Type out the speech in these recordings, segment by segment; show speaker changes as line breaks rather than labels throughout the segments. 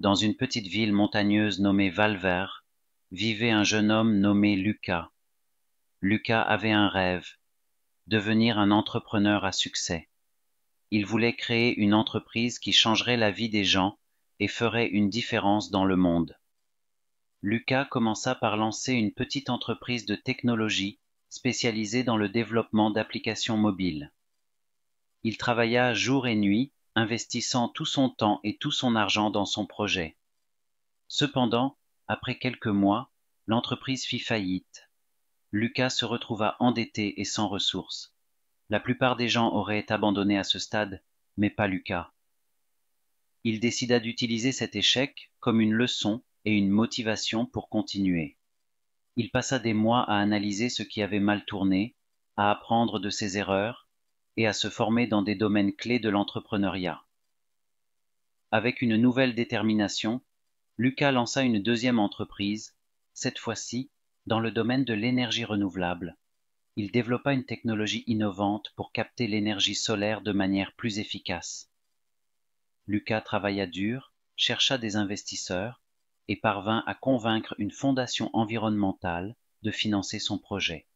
dans une petite ville montagneuse nommée Valver, vivait un jeune homme nommé Lucas. Lucas avait un rêve, devenir un entrepreneur à succès. Il voulait créer une entreprise qui changerait la vie des gens et ferait une différence dans le monde. Lucas commença par lancer une petite entreprise de technologie spécialisée dans le développement d'applications mobiles. Il travailla jour et nuit investissant tout son temps et tout son argent dans son projet. Cependant, après quelques mois, l'entreprise fit faillite. Lucas se retrouva endetté et sans ressources. La plupart des gens auraient abandonné à ce stade, mais pas Lucas. Il décida d'utiliser cet échec comme une leçon et une motivation pour continuer. Il passa des mois à analyser ce qui avait mal tourné, à apprendre de ses erreurs et à se former dans des domaines clés de l'entrepreneuriat. Avec une nouvelle détermination, Lucas lança une deuxième entreprise, cette fois-ci dans le domaine de l'énergie renouvelable. Il développa une technologie innovante pour capter l'énergie solaire de manière plus efficace. Lucas travailla dur, chercha des investisseurs et parvint à convaincre une fondation environnementale de financer son projet.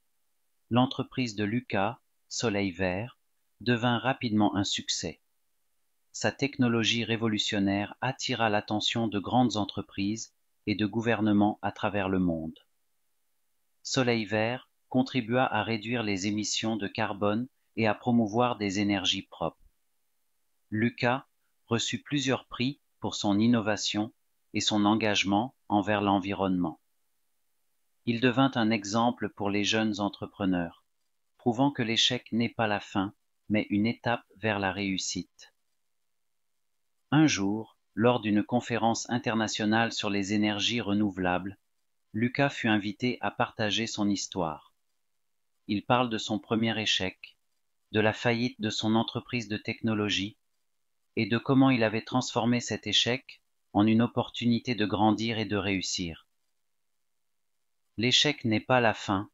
L'entreprise de Lucas, Soleil Vert, devint rapidement un succès. Sa technologie révolutionnaire attira l'attention de grandes entreprises et de gouvernements à travers le monde. Soleil vert contribua à réduire les émissions de carbone et à promouvoir des énergies propres. Lucas reçut plusieurs prix pour son innovation et son engagement envers l'environnement. Il devint un exemple pour les jeunes entrepreneurs, prouvant que l'échec n'est pas la fin, mais une étape vers la réussite. Un jour, lors d'une conférence internationale sur les énergies renouvelables, Lucas fut invité à partager son histoire. Il parle de son premier échec, de la faillite de son entreprise de technologie et de comment il avait transformé cet échec en une opportunité de grandir et de réussir. L'échec n'est pas la fin,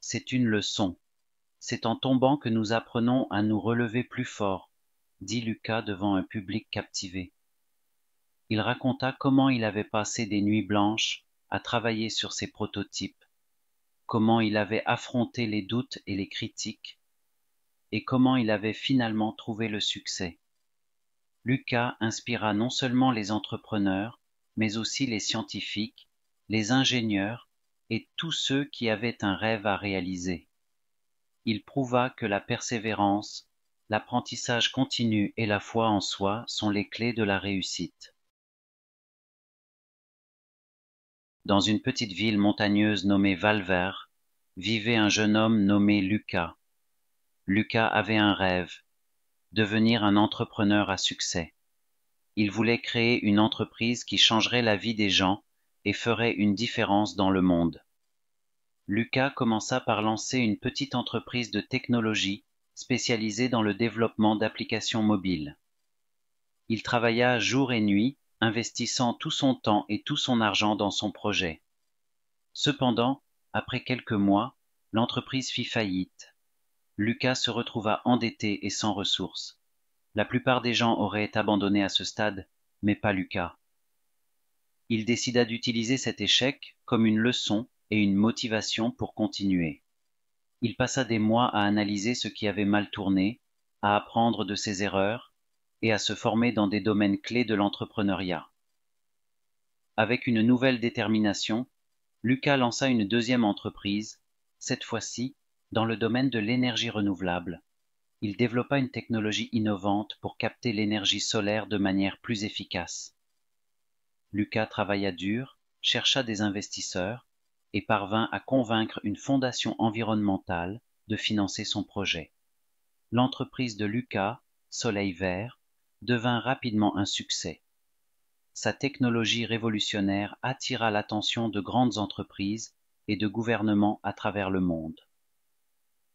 c'est une leçon, c'est en tombant que nous apprenons à nous relever plus fort, dit Lucas devant un public captivé. Il raconta comment il avait passé des nuits blanches à travailler sur ses prototypes, comment il avait affronté les doutes et les critiques, et comment il avait finalement trouvé le succès. Lucas inspira non seulement les entrepreneurs, mais aussi les scientifiques, les ingénieurs et tous ceux qui avaient un rêve à réaliser il prouva que la persévérance, l'apprentissage continu et la foi en soi sont les clés de la réussite. Dans une petite ville montagneuse nommée Valver, vivait un jeune homme nommé Lucas. Lucas avait un rêve, devenir un entrepreneur à succès. Il voulait créer une entreprise qui changerait la vie des gens et ferait une différence dans le monde. Lucas commença par lancer une petite entreprise de technologie spécialisée dans le développement d'applications mobiles. Il travailla jour et nuit, investissant tout son temps et tout son argent dans son projet. Cependant, après quelques mois, l'entreprise fit faillite. Lucas se retrouva endetté et sans ressources. La plupart des gens auraient abandonné à ce stade, mais pas Lucas. Il décida d'utiliser cet échec comme une leçon et une motivation pour continuer. Il passa des mois à analyser ce qui avait mal tourné, à apprendre de ses erreurs et à se former dans des domaines clés de l'entrepreneuriat. Avec une nouvelle détermination, Lucas lança une deuxième entreprise, cette fois-ci dans le domaine de l'énergie renouvelable. Il développa une technologie innovante pour capter l'énergie solaire de manière plus efficace. Lucas travailla dur, chercha des investisseurs et parvint à convaincre une fondation environnementale de financer son projet. L'entreprise de Lucas, Soleil Vert, devint rapidement un succès. Sa technologie révolutionnaire attira l'attention de grandes entreprises et de gouvernements à travers le monde.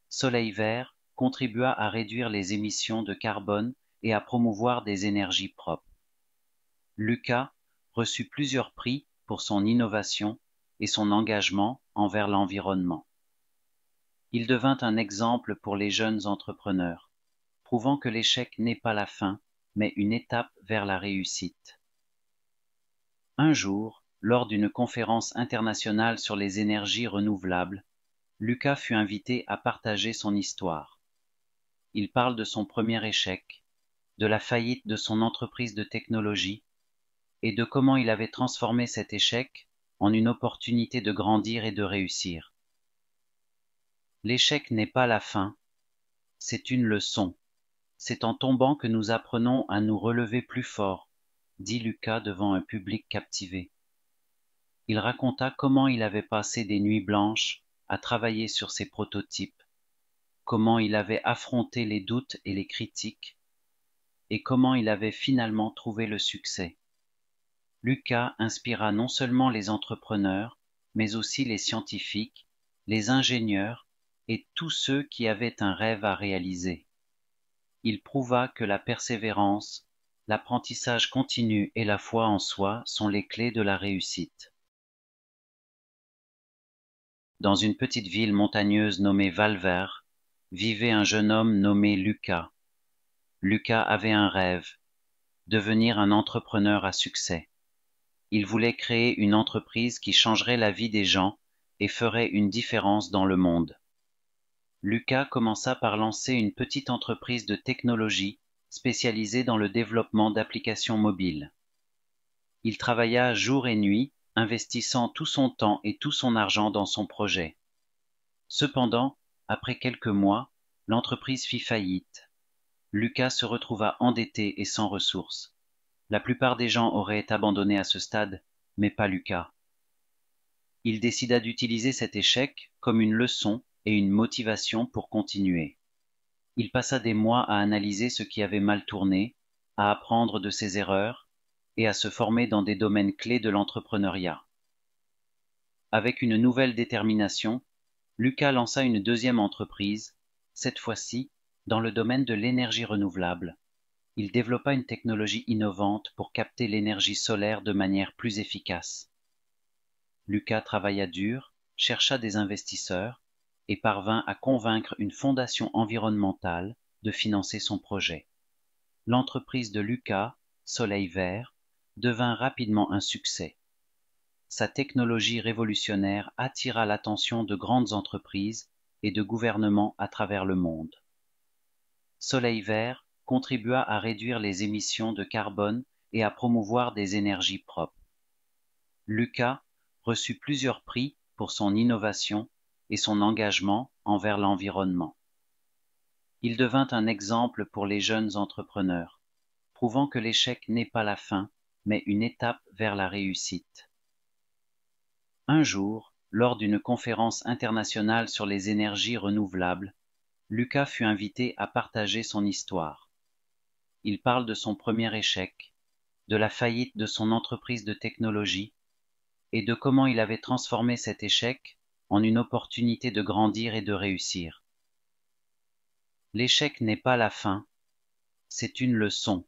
Soleil Vert contribua à réduire les émissions de carbone et à promouvoir des énergies propres. Lucas reçut plusieurs prix pour son innovation et son engagement envers l'environnement. Il devint un exemple pour les jeunes entrepreneurs, prouvant que l'échec n'est pas la fin, mais une étape vers la réussite. Un jour, lors d'une conférence internationale sur les énergies renouvelables, Lucas fut invité à partager son histoire. Il parle de son premier échec, de la faillite de son entreprise de technologie et de comment il avait transformé cet échec en une opportunité de grandir et de réussir. L'échec n'est pas la fin, c'est une leçon. C'est en tombant que nous apprenons à nous relever plus fort, dit Lucas devant un public captivé. Il raconta comment il avait passé des nuits blanches à travailler sur ses prototypes, comment il avait affronté les doutes et les critiques, et comment il avait finalement trouvé le succès. Lucas inspira non seulement les entrepreneurs, mais aussi les scientifiques, les ingénieurs et tous ceux qui avaient un rêve à réaliser. Il prouva que la persévérance, l'apprentissage continu et la foi en soi sont les clés de la réussite. Dans une petite ville montagneuse nommée Valver, vivait un jeune homme nommé Lucas. Lucas avait un rêve, devenir un entrepreneur à succès. Il voulait créer une entreprise qui changerait la vie des gens et ferait une différence dans le monde. Lucas commença par lancer une petite entreprise de technologie spécialisée dans le développement d'applications mobiles. Il travailla jour et nuit, investissant tout son temps et tout son argent dans son projet. Cependant, après quelques mois, l'entreprise fit faillite. Lucas se retrouva endetté et sans ressources. La plupart des gens auraient abandonné à ce stade, mais pas Lucas. Il décida d'utiliser cet échec comme une leçon et une motivation pour continuer. Il passa des mois à analyser ce qui avait mal tourné, à apprendre de ses erreurs et à se former dans des domaines clés de l'entrepreneuriat. Avec une nouvelle détermination, Lucas lança une deuxième entreprise, cette fois-ci dans le domaine de l'énergie renouvelable, il développa une technologie innovante pour capter l'énergie solaire de manière plus efficace. Lucas travailla dur, chercha des investisseurs et parvint à convaincre une fondation environnementale de financer son projet. L'entreprise de Lucas, Soleil Vert, devint rapidement un succès. Sa technologie révolutionnaire attira l'attention de grandes entreprises et de gouvernements à travers le monde. Soleil Vert contribua à réduire les émissions de carbone et à promouvoir des énergies propres. Lucas reçut plusieurs prix pour son innovation et son engagement envers l'environnement. Il devint un exemple pour les jeunes entrepreneurs, prouvant que l'échec n'est pas la fin, mais une étape vers la réussite. Un jour, lors d'une conférence internationale sur les énergies renouvelables, Lucas fut invité à partager son histoire il parle de son premier échec, de la faillite de son entreprise de technologie et de comment il avait transformé cet échec en une opportunité de grandir et de réussir. L'échec n'est pas la fin, c'est une leçon.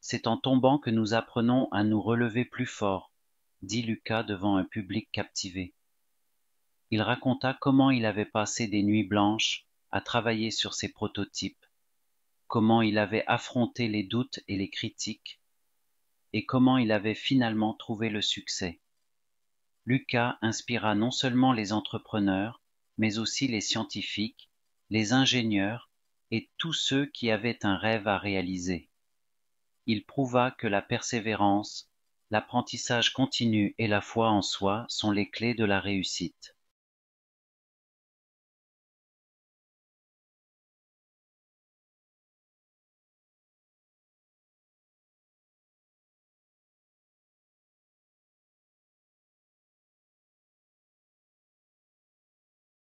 C'est en tombant que nous apprenons à nous relever plus fort, dit Lucas devant un public captivé. Il raconta comment il avait passé des nuits blanches à travailler sur ses prototypes, comment il avait affronté les doutes et les critiques, et comment il avait finalement trouvé le succès. Lucas inspira non seulement les entrepreneurs, mais aussi les scientifiques, les ingénieurs et tous ceux qui avaient un rêve à réaliser. Il prouva que la persévérance, l'apprentissage continu et la foi en soi sont les clés de la réussite.